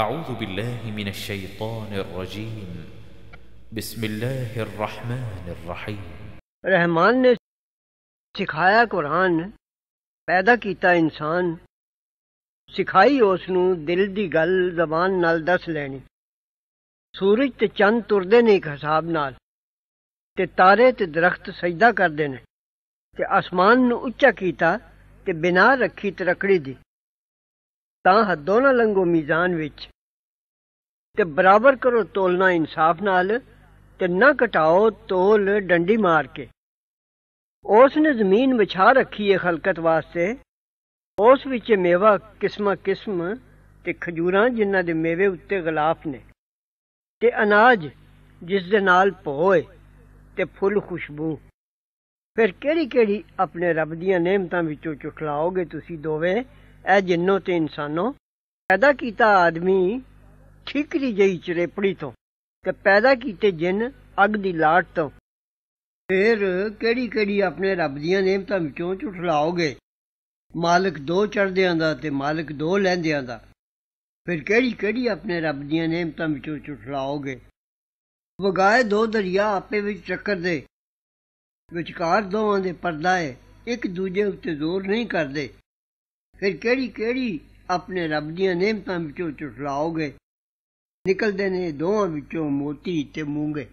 أعوذ بالله من الشيطان الرجيم بسم الله الرحمن الرحيم ਰਹਿਮਾਨ ਨੇ ਸਿਖਾਇਆ ਕੁਰਾਨ ਪੈਦਾ ਕੀਤਾ ਇਨਸਾਨ ਸਿਖਾਈ ਉਸ ਨੂੰ ਦਿਲ ਦੀ ਗੱਲ ਜ਼ਬਾਨ ਨਾਲ ਦੱਸ ਲੈਣੀ ਸੂਰਜ ਤੇ ਚੰਦ ਤੁਰਦੇ ਨੇ ਇੱਕ ਹਿਸਾਬ ਨਾਲ ਤੇ ਤਾਰੇ ਤੇ ਦਰਖਤ ਸਜਦਾ ਕਰਦੇ ਨੇ ਤੇ ਅਸਮਾਨ ਨੂੰ ਉੱਚਾ ਕੀਤਾ ਤੇ ਬਿਨਾ ਰੱਖੀ ਤਰਕੜੀ ਦੀ ਤਾਂ ਹੱਦੋਂ ਨਾ ਲੰਘੋ ਮੀਜ਼ਾਨ ਵਿੱਚ ਤੇ ਬਰਾਬਰ ਕਰੋ ਤੋਲਣਾ ਇਨਸਾਫ ਨਾਲ ਤੇ ਨਾ ਘਟਾਓ ਤੋਲ ਡੰਡੀ ਮਾਰ ਕੇ ਉਸ ਨੇ ਜ਼ਮੀਨ ਵਿਛਾ ਰੱਖੀ ਹੈ ਖਲਕਤ ਵਾਸਤੇ ਉਸ ਵਿੱਚ ਮੇਵਾ ਕਿਸਮਾ ਕਿਸਮ ਤੇ ਖਜੂਰਾਂ ਜਿਨ੍ਹਾਂ ਦੇ ਮੇਵੇ ਉੱਤੇ ਗਲਾਫ ਨੇ ਤੇ ਅਨਾਜ ਜਿਸ ਦੇ ਨਾਲ ਭੋਏ ਤੇ ਫੁੱਲ ਖੁਸ਼ਬੂ ਫਿਰ ਕਿਹੜੀ ਕਿਹੜੀ ਆਪਣੇ ਰੱਬ ਦੀਆਂ ਨੇਮਤਾਂ ਵਿੱਚੋਂ ਚੁਟਲਾਓਗੇ ਤੁਸੀਂ ਦੋਵੇਂ ਐ ਜਿੰਨੋ ਤੇ ਇਨਸਾਨੋ ਪੈਦਾ ਕੀਤਾ ਆਦਮੀ ਠਿਕਰੀ ਜਈ ਚਰੇਪੜੀ ਤੋਂ ਤੇ ਪੈਦਾ ਕੀਤੇ ਜਿੰਨ ਅਗ ਦੀ ਲਾਟ ਤੋਂ ਫੇਰ ਕਿਹੜੀ ਕਿਹੜੀ ਆਪਣੇ ਰੱਬ ਦੀਆਂ ਨੇਮਤਾਂ ਵਿੱਚੋਂ ਝੁਠਲਾਓਗੇ ਮਾਲਕ ਦੋ ਚੜਦਿਆਂ ਦਾ ਤੇ ਮਾਲਕ ਦੋ ਲੈਂਦਿਆਂ ਦਾ ਫਿਰ ਕਿਹੜੀ ਕਿਹੜੀ ਆਪਣੇ ਰੱਬ ਦੀਆਂ ਨੇਮਤਾਂ ਵਿੱਚੋਂ ਝੁਠਲਾਓਗੇ ਵਗਾਏ ਦੋ ਦਰਿਆ ਆਪੇ ਵਿੱਚ ਚੱਕਰ ਦੇ ਵਿਚਕਾਰ ਦੋਵਾਂ ਦੇ ਪਰਦਾ ਹੈ ਇੱਕ ਦੂਜੇ ਉੱਤੇ ਜ਼ੋਰ ਨਹੀਂ ਕਰਦੇ ਫਿਰ ਕਿਹੜੀ ਕਿਹੜੀ ਆਪਣੇ ਰੱਬ ਦੀਆਂ ਨੇਮਤਾਂ ਵਿੱਚੋਂ ਚੁਟਲਾਓਗੇ ਨਿਕਲਦੇ ਨੇ ਦੋਹਾਂ ਵਿੱਚੋਂ ਮੋਤੀ ਤੇ ਮੂੰਗੇ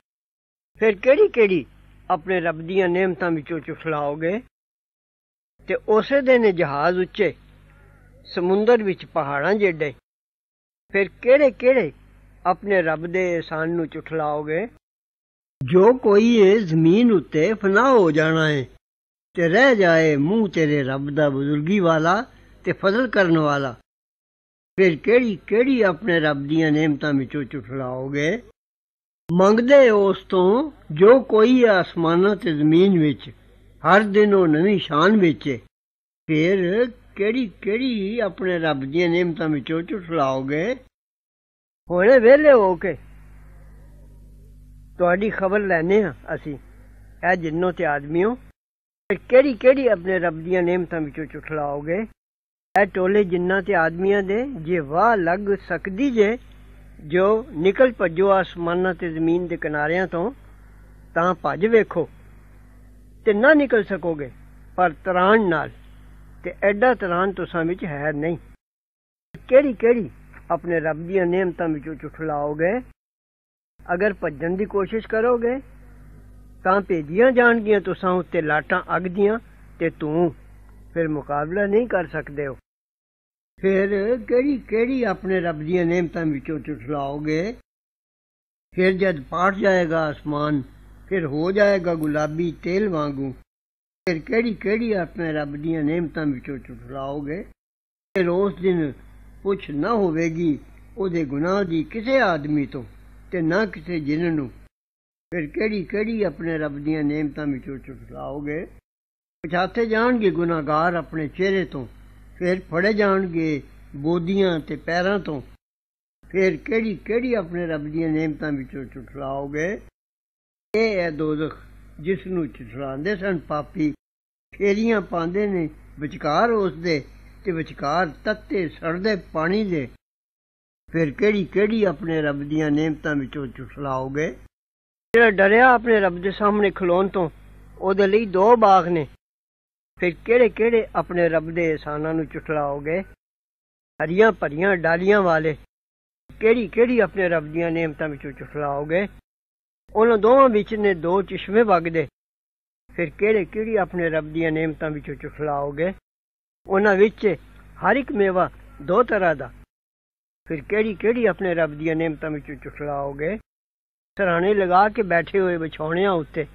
ਫਿਰ ਕਿਹੜੀ ਕਿਹੜੀ ਆਪਣੇ ਰੱਬ ਦੀਆਂ ਨੇਮਤਾਂ ਵਿੱਚੋਂ ਚੁਟਲਾਓਗੇ ਤੇ ਉਸੇ ਦੇ ਨੇ ਜਹਾਜ਼ ਉੱਚੇ ਸਮੁੰਦਰ ਵਿੱਚ ਪਹਾੜਾਂ ਜਿਹੜੇ ਫਿਰ ਕਿਹੜੇ ਕਿਹੜੇ ਆਪਣੇ ਰੱਬ ਦੇ ਇਹਸਾਨ ਨੂੰ ਚੁਟਲਾਓਗੇ ਜੋ ਕੋਈ ਇਹ ਜ਼ਮੀਨ ਉੱਤੇ ਫਨਾ ਹੋ ਜਾਣਾ ਹੈ ਤੇ ਰਹਿ ਜਾਏ ਮੂੰਹ ਤੇਰੇ ਰੱਬ ਦਾ ਬਜ਼ੁਰਗੀ ਵਾਲਾ ਤੇ ਫਜ਼ਲ ਕਰਨ ਵਾਲਾ ਫਿਰ ਕਿਹੜੀ ਕਿਹੜੀ ਆਪਣੇ ਰੱਬ ਦੀਆਂ ਨੇਮਤਾਂ ਵਿੱਚੋਂ ਚੁਟਲਾਓਗੇ ਮੰਗਦੇ ਉਸ ਤੋਂ ਜੋ ਕੋਈ ਆਸਮਾਨਾਂ ਤੇ ਜ਼ਮੀਨ ਵਿੱਚ ਹਰ ਦਿਨ ਉਹ ਨਵੀਂ ਸ਼ਾਨ ਵਿੱਚ ਫਿਰ ਕਿਹੜੀ ਕਿਹੜੀ ਆਪਣੇ ਰੱਬ ਦੀਆਂ ਨੇਮਤਾਂ ਵਿੱਚੋਂ ਝੁਠਲਾਓਗੇ ਹੋਣੇ ਵੇਲੇ ਹੋ ਕੇ ਤੁਹਾਡੀ ਖਬਰ ਲੈਨੇ ਆ ਅਸੀਂ ਇਹ ਜਿੰਨੋ ਤੇ ਆਦਮੀਓ ਕਿਹੜੀ ਕਿਹੜੀ ਆਪਣੇ ਰੱਬ ਦੀਆਂ ਨੇਮਤਾਂ ਵਿੱਚੋਂ ਝੁਠਲਾਓਗੇ ਐ ਟੋਲੇ ਜਿੰਨਾ ਤੇ ਆਦਮੀਆਂ ਦੇ ਜੇ ਵਾਹ ਲੱਗ ਸਕਦੀ ਜੇ ਜੋ ਨਿਕਲ ਭੱਜੋ ਆਸਮਾਨਾਂ ਤੇ ਜ਼ਮੀਨ ਦੇ ਕਿਨਾਰਿਆਂ ਤੋਂ ਤਾਂ ਭੱਜ ਵੇਖੋ ਤੇ ਨਾ ਨਿਕਲ ਸਕੋਗੇ ਪਰ ਤਰਾਨ ਨਾਲ ਤੇ ਐਡਾ ਤਰਾਨ ਤੁਸਾਂ ਵਿੱਚ ਹੈ ਨਹੀਂ ਕਿਹੜੀ ਕਿਹੜੀ ਆਪਣੇ ਰੱਬ ਦੀਆਂ ਨੇਮਤਾਂ ਵਿੱਚੋਂ ਚੁਟਲਾਓਗੇ ਅਗਰ ਭੱਜਣ ਦੀ ਕੋਸ਼ਿਸ਼ ਕਰੋਗੇ ਤਾਂ ਭੇਜੀਆਂ ਜਾਣਗੀਆਂ ਤੁਸਾਂ ਉੱਤੇ ਲਾਟਾਂ ਅਗਦੀਆਂ ਤੇ ਤੂੰ ਫਿਰ ਮੁਕਾਬਲਾ ਨਹੀਂ ਕਰ ਸਕਦੇ ਹੋ ਫਿਰ ਕਿਹੜੀ ਕਿਹੜੀ ਆਪਣੇ ਰੱਬ ਦੀਆਂ ਨੇਮਤਾਂ ਵਿੱਚੋਂ ਚੁਟਲਾਓਗੇ ਫਿਰ ਜਦ ਪਾਟ ਜਾਏਗਾ ਅਸਮਾਨ ਫਿਰ ਹੋ ਜਾਏਗਾ ਗੁਲਾਬੀ ਤੇਲ ਵਾਂਗੂ ਫਿਰ ਕਿਹੜੀ ਕਿਹੜੀ ਆਪਣੇ ਰੱਬ ਦੀਆਂ ਨੇਮਤਾਂ ਵਿੱਚੋਂ ਚੁਟਲਾਓਗੇ ਫਿਰ ਉਸ ਦਿਨ ਕੁਛ ਨਾ ਹੋਵੇਗੀ ਉਹਦੇ ਗੁਨਾਹ ਦੀ ਕਿਸੇ ਆਦਮੀ ਤੋਂ ਤੇ ਨਾ ਕਿਸੇ ਜਿੰਨ ਨੂੰ ਫਿਰ ਕਿਹੜੀ ਕਿਹੜੀ ਆਪਣੇ ਰੱਬ ਦੀਆਂ ਨੇਮਤਾਂ ਵਿੱਚੋਂ ਚੁਟਲਾਓਗੇ ਪਛਾਤੇ ਜਾਣਗੇ ਗੁਨਾਹਗਾਰ ਆਪਣੇ ਚਿਹਰੇ ਤੋਂ ਫਿਰ ਫੜੇ ਜਾਣਗੇ ਗੋਦੀਆਂ ਤੇ ਪੈਰਾਂ ਤੋਂ ਫਿਰ ਕਿਹੜੀ ਕਿਹੜੀ ਆਪਣੇ ਰੱਬ ਦੀਆਂ ਨੇਮਤਾਂ ਵਿੱਚੋਂ ਛੁਟਲਾਓਗੇ ਇਹ ਹੈ ਦੋਜ਼ਖ ਜਿਸ ਨੂੰ ਛੁਟਲਾਉਂਦੇ ਸਨ ਪਾਪੀ ਫੇਰੀਆਂ ਪਾਉਂਦੇ ਨੇ ਵਿਚਕਾਰ ਉਸ ਦੇ ਤੇ ਵਿਚਕਾਰ ਤੱਤੇ ਸੜਦੇ ਪਾਣੀ ਦੇ ਫਿਰ ਕਿਹੜੀ ਕਿਹੜੀ ਆਪਣੇ ਰੱਬ ਦੀਆਂ ਨੇਮਤਾਂ ਵਿੱਚੋਂ ਛੁਟਲਾਓਗੇ ਜਿਹੜਾ ਡਰਿਆ ਆਪਣੇ ਰੱਬ ਦੇ ਸਾਹਮਣੇ ਖਲੋਣ ਤੋਂ ਉਹਦੇ ਲਈ ਦੋ ਬਾਗ ਨੇ ਫਿਰ ਕਿਹੜੇ-ਕਿਹੜੇ ਆਪਣੇ ਰੱਬ ਦੇ ਇਹਸਾਨਾਂ ਨੂੰ ਚੁਟਲਾਓਗੇ ਹਰੀਆਂ ਭਰੀਆਂ ਡਾਲੀਆਂ ਵਾਲੇ ਕਿਹੜੀ-ਕਿਹੜੀ ਆਪਣੇ ਰੱਬ ਦੀਆਂ ਨੇਮਤਾਂ ਵਿੱਚੋਂ ਚੁਟਲਾਓਗੇ ਉਹਨਾਂ ਦੋਵਾਂ ਵਿੱਚ ਨੇ ਦੋ ਚਸ਼ਮੇ ਵਗਦੇ ਫਿਰ ਕਿਹੜੇ-ਕਿਹੜੀ ਆਪਣੇ ਰੱਬ ਦੀਆਂ ਨੇਮਤਾਂ ਵਿੱਚੋਂ ਚੁਟਲਾਓਗੇ ਉਹਨਾਂ ਵਿੱਚ ਹਰ ਇੱਕ ਮੇਵਾ ਦੋ ਤਰ੍ਹਾਂ ਦਾ ਫਿਰ ਕਿਹੜੀ-ਕਿਹੜੀ ਆਪਣੇ ਰੱਬ ਦੀਆਂ ਨੇਮਤਾਂ ਵਿੱਚੋਂ ਚੁਟਲਾਓਗੇ ਸਰਾਣੇ ਲਗਾ ਕੇ ਬੈਠੇ ਹੋਏ ਵਿਛੌਣਿਆਂ ਉੱਤੇ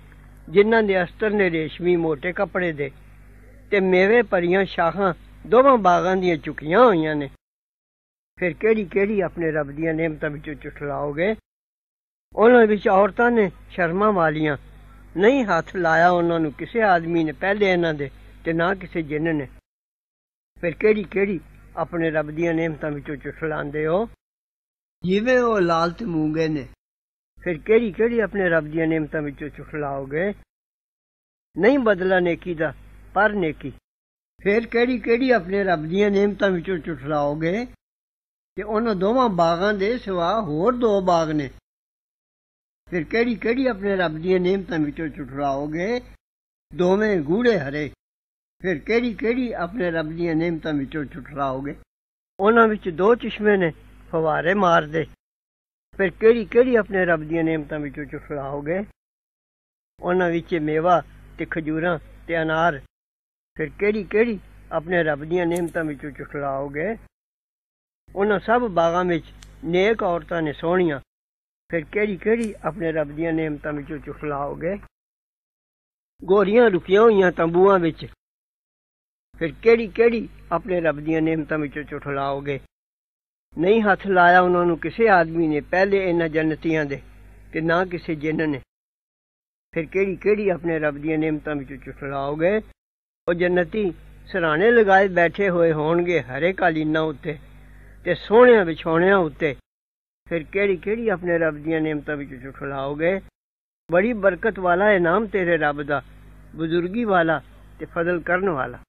ਜਿਨ੍ਹਾਂ ਦੇ ਅਸਤਰ ਨੇ ਰੇਸ਼ਮੀ ਮੋٹے ਕੱਪੜੇ ਦੇ ਤੇ ਮੇਵੇ ਭਰੀਆਂ ਸ਼ਾਖਾਂ ਦੋਵਾਂ ਬਾਗਾਂ ਦੀਆਂ ਚੁਕੀਆਂ ਹੋਈਆਂ ਨੇ ਫਿਰ ਕਿਹੜੀ ਕਿਹੜੀ ਆਪਣੇ ਰੱਬ ਦੀਆਂ ਨੇਮਤਾਂ ਵਿੱਚੋਂ ਚੁਟਲਾਓਗੇ ਉਹਨਾਂ ਵਿੱਚ ਔਰਤਾਂ ਨੇ ਸ਼ਰਮਾਂ ਵਾਲੀਆਂ ਨਹੀਂ ਹੱਥ ਲਾਇਆ ਉਹਨਾਂ ਨੂੰ ਕਿਸੇ ਆਦਮੀ ਨੇ ਪਹਿਲੇ ਇਹਨਾਂ ਦੇ ਤੇ ਨਾ ਕਿਸੇ ਜਿੰਨ ਨੇ ਫਿਰ ਕਿਹੜੀ ਕਿਹੜੀ ਆਪਣੇ ਰੱਬ ਦੀਆਂ ਨੇਮਤਾਂ ਵਿੱਚੋਂ ਚੁਟਲਾਉਂਦੇ ਹੋ ਜਿਵੇਂ ਉਹ ਤੇ ਮੂੰਗੇ ਨੇ ਫਿਰ ਕਿਹੜੀ ਕਿਹੜੀ ਆਪਣੇ ਰੱਬ ਦੀਆਂ ਨੇਮਤਾਂ ਵਿੱਚੋਂ ਚੁਟਲਾਓਗੇ ਨਹੀਂ ਬਦਲਾ ਨੇਕੀ ਦਾ पर नेकी फिर केड़ी केड़ी अपने रब दियां नेमतां विचों चुटलाओगे कि उन दोवां बागां दे सिवा होर दो बाग ने फिर केड़ी केड़ी अपने रब दियां नेमतां विचों चुटलाओगे दोवें गूड़े हरे फिर केड़ी केड़ी अपने रब दियां नेमतां विचों चुटलाओगे उन्होंने दो चश्मे ने फवारे मार दे फिर केड़ी केड़ी अपने रब दियां नेमतां विचों चुटलाओगे उन्होंने मेवा ਮੇਵਾ ਤੇ ਖਜੂਰਾਂ ਫਿਰ ਕਿਹੜੀ ਕਿਹੜੀ ਆਪਣੇ ਰੱਬ ਦੀਆਂ ਨੇਮਤਾਂ ਵਿੱਚੋਂ ਚੁਟਲਾਓਗੇ ਉਹਨਾਂ ਸਭ ਬਾਗਾਂ ਵਿੱਚ ਨੇਕ ਔਰਤਾਂ ਨੇ ਸੋਹਣੀਆਂ ਫਿਰ ਕਿਹੜੀ ਕਿਹੜੀ ਆਪਣੇ ਰੱਬ ਦੀਆਂ ਨੇਮਤਾਂ ਵਿੱਚੋਂ ਚੁਟਲਾਓਗੇ ਗੋਰੀਆਂ ਰੁਕੀਆਂ ਹੋਈਆਂ ਤੰਬੂਆਂ ਵਿੱਚ ਫਿਰ ਕਿਹੜੀ ਕਿਹੜੀ ਆਪਣੇ ਰੱਬ ਦੀਆਂ ਨੇਮਤਾਂ ਵਿੱਚੋਂ ਚੁਟਲਾਓਗੇ ਨਹੀਂ ਹੱਥ ਲਾਇਆ ਉਹਨਾਂ ਨੂੰ ਕਿਸੇ ਆਦਮੀ ਨੇ ਪਹਿਲੇ ਇਹਨਾਂ ਜੰਨਤੀਆਂ ਦੇ ਕਿ ਨਾ ਕਿਸੇ ਜਿੰਨ ਨੇ ਫਿਰ ਕਿਹੜੀ ਕਿਹੜੀ ਆਪਣੇ ਰੱਬ ਦੀਆਂ ਨੇਮਤਾਂ ਵਿੱਚੋਂ ਚੁਟਲਾਓਗੇ ਉਹ ਜੰਨਤੀ ਸਰਾਣੇ ਲਗਾਏ ਬੈਠੇ ਹੋਏ ਹੋਣਗੇ ਹਰੇ ਕਾਲੀਨਾ ਉੱਤੇ ਤੇ ਸੋਹਣਿਆ ਵਿਛੋਣਿਆ ਉੱਤੇ ਫਿਰ ਕਿਹੜੀ ਕਿਹੜੀ ਆਪਣੇ ਰੱਬ ਦੀਆਂ ਨੇਮਤਾਂ ਵਿੱਚ ਛੁਟਲਾਓਗੇ ਬੜੀ ਬਰਕਤ ਵਾਲਾ ਇਨਾਮ ਤੇਰੇ ਰੱਬ ਦਾ ਬਜ਼ੁਰਗੀ ਵਾਲਾ ਤੇ ਫਜ਼ਲ ਕਰਨ ਵਾਲਾ